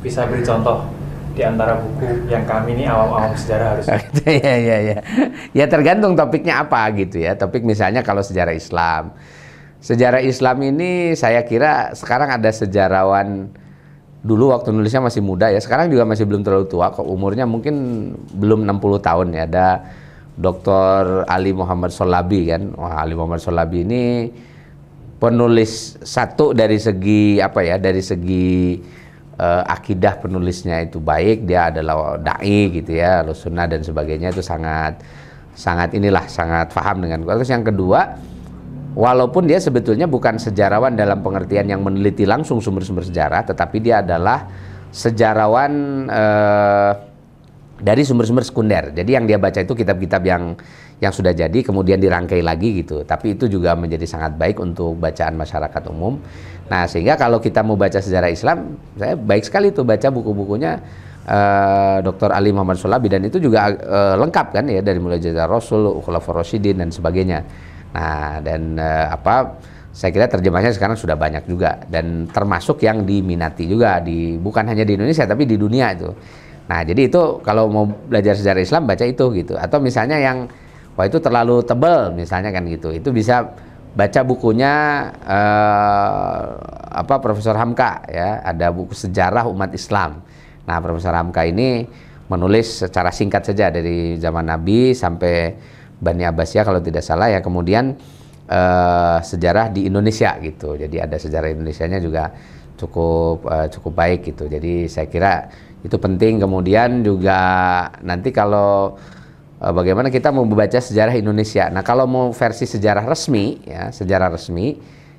Bisa beri contoh di antara buku yang kami ini awam-awam sejarah harus. ya, ya, ya. Iya. Ya tergantung topiknya apa gitu ya. Topik misalnya kalau sejarah Islam. Sejarah Islam ini saya kira sekarang ada sejarawan dulu waktu nulisnya masih muda ya. Sekarang juga masih belum terlalu tua kok umurnya mungkin belum 60 tahun ya. Ada Dr. Ali Muhammad Solabi kan. Wah, Ali Muhammad Solabi ini penulis satu dari segi apa ya? Dari segi uh, akidah penulisnya itu baik, dia adalah dai gitu ya, sunnah dan sebagainya itu sangat sangat inilah sangat paham dengan terus yang kedua walaupun dia sebetulnya bukan sejarawan dalam pengertian yang meneliti langsung sumber-sumber sejarah tetapi dia adalah sejarawan uh, dari sumber-sumber sekunder. Jadi yang dia baca itu kitab-kitab yang yang sudah jadi kemudian dirangkai lagi gitu. Tapi itu juga menjadi sangat baik untuk bacaan masyarakat umum. Nah, sehingga kalau kita mau baca sejarah Islam, saya baik sekali tuh baca buku-bukunya uh, eh, Dr. Ali Muhammad Sulabi dan itu juga uh, lengkap kan ya dari mulai Jazar Rasul, Khulafaur Rasyidin dan sebagainya. Nah, dan uh, apa saya kira terjemahnya sekarang sudah banyak juga dan termasuk yang diminati juga di bukan hanya di Indonesia tapi di dunia itu. Nah, jadi itu kalau mau belajar sejarah Islam baca itu gitu. Atau misalnya yang wah itu terlalu tebel misalnya kan gitu. Itu bisa baca bukunya eh, apa Profesor Hamka ya, ada buku sejarah umat Islam. Nah, Profesor Hamka ini menulis secara singkat saja dari zaman Nabi sampai Bani Abbasiyah kalau tidak salah ya. Kemudian eh, sejarah di Indonesia gitu. Jadi ada sejarah Indonesia nya juga cukup eh, cukup baik gitu. Jadi saya kira itu penting kemudian juga nanti kalau uh, bagaimana kita mau membaca sejarah Indonesia nah kalau mau versi sejarah resmi ya sejarah resmi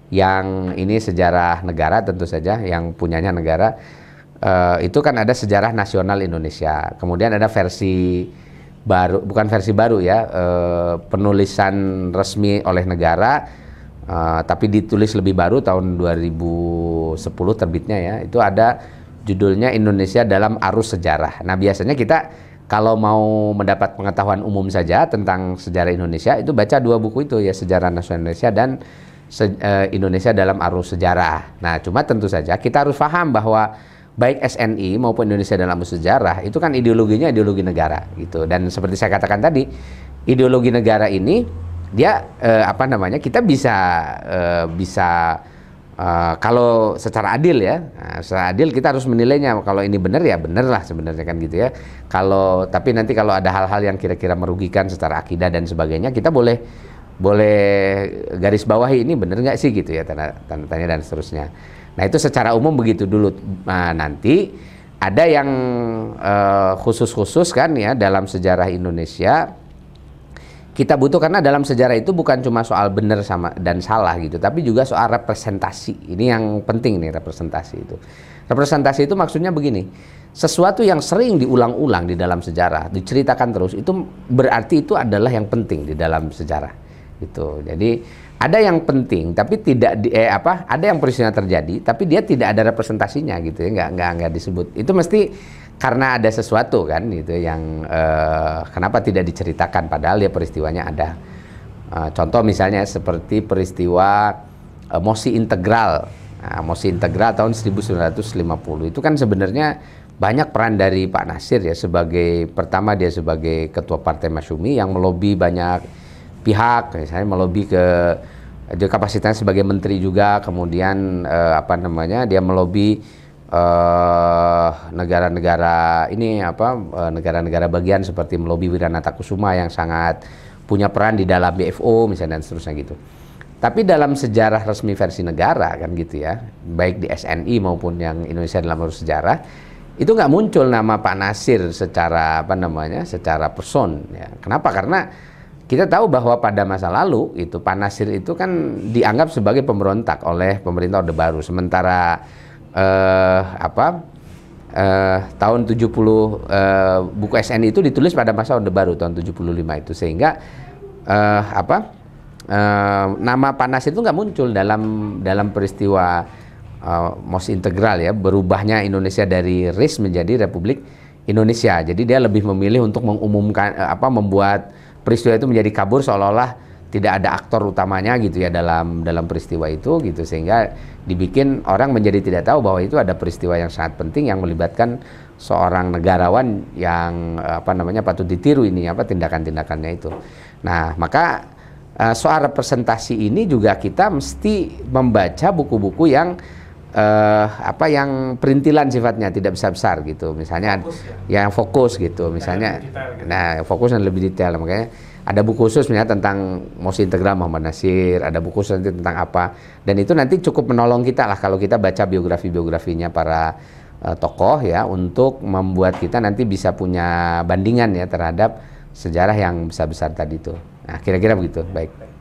yang ini sejarah negara tentu saja yang punyanya negara uh, itu kan ada sejarah nasional Indonesia kemudian ada versi baru bukan versi baru ya uh, penulisan resmi oleh negara uh, tapi ditulis lebih baru tahun 2010 terbitnya ya itu ada judulnya Indonesia dalam arus sejarah. Nah, biasanya kita kalau mau mendapat pengetahuan umum saja tentang sejarah Indonesia itu baca dua buku itu ya Sejarah Nasional Indonesia dan se uh, Indonesia dalam Arus Sejarah. Nah, cuma tentu saja kita harus paham bahwa baik SNI maupun Indonesia dalam Arus Sejarah itu kan ideologinya ideologi negara gitu. Dan seperti saya katakan tadi, ideologi negara ini dia uh, apa namanya? Kita bisa uh, bisa Uh, kalau secara adil ya, nah, secara adil kita harus menilainya. Kalau ini benar ya benar lah sebenarnya kan gitu ya. Kalau tapi nanti kalau ada hal-hal yang kira-kira merugikan secara akidah dan sebagainya, kita boleh boleh garis bawahi ini benar nggak sih gitu ya tanda, tanda tanya dan seterusnya. Nah itu secara umum begitu dulu. Nah, nanti ada yang eh, khusus-khusus uh, khusus -khusus kan ya dalam sejarah Indonesia kita butuh karena dalam sejarah itu bukan cuma soal benar sama dan salah gitu, tapi juga soal representasi. Ini yang penting nih representasi itu. Representasi itu maksudnya begini, sesuatu yang sering diulang-ulang di dalam sejarah, diceritakan terus itu berarti itu adalah yang penting di dalam sejarah. Gitu. Jadi ada yang penting tapi tidak di, eh, apa ada yang peristiwa terjadi tapi dia tidak ada representasinya gitu ya nggak nggak nggak disebut itu mesti karena ada sesuatu kan itu yang uh, kenapa tidak diceritakan padahal ya peristiwanya ada uh, contoh misalnya seperti peristiwa uh, mosi integral nah, mosi integral tahun 1950 itu kan sebenarnya banyak peran dari Pak Nasir ya sebagai pertama dia sebagai ketua partai Masyumi yang melobi banyak pihak misalnya melobi ke dia kapasitasnya sebagai menteri juga kemudian uh, apa namanya dia melobi Eh, negara-negara uh, ini apa eh, negara-negara uh, bagian seperti melobi Wiranata Kusuma yang sangat punya peran di dalam BFO misalnya dan seterusnya gitu. Tapi dalam sejarah resmi versi negara kan gitu ya, baik di SNI maupun yang Indonesia dalam sejarah itu nggak muncul nama Pak Nasir secara apa namanya, secara person ya. Kenapa? Karena kita tahu bahwa pada masa lalu itu Pak Nasir itu kan dianggap sebagai pemberontak oleh pemerintah Orde Baru. Sementara eh, apa eh, tahun 70 eh, buku SN itu ditulis pada masa Orde Baru tahun 75 itu sehingga eh, apa eh, nama panas itu nggak muncul dalam dalam peristiwa eh, mos integral ya berubahnya Indonesia dari RIS menjadi Republik Indonesia. Jadi dia lebih memilih untuk mengumumkan eh, apa membuat peristiwa itu menjadi kabur seolah-olah tidak ada aktor utamanya gitu ya dalam dalam peristiwa itu gitu sehingga dibikin orang menjadi tidak tahu bahwa itu ada peristiwa yang sangat penting yang melibatkan seorang negarawan yang eh, apa namanya patut ditiru ini apa tindakan-tindakannya itu. Nah, maka eh, soal representasi ini juga kita mesti membaca buku-buku yang uh, apa yang perintilan sifatnya tidak besar besar gitu misalnya fokus, ya. yang fokus gitu misalnya detail, gitu. nah fokus yang lebih detail makanya ada buku khusus misalnya tentang mosi integral Muhammad Nasir, ada buku khusus nanti tentang apa dan itu nanti cukup menolong kita lah kalau kita baca biografi-biografinya para uh, tokoh ya untuk membuat kita nanti bisa punya bandingan ya terhadap sejarah yang besar-besar tadi itu. Nah, kira-kira begitu. Baik.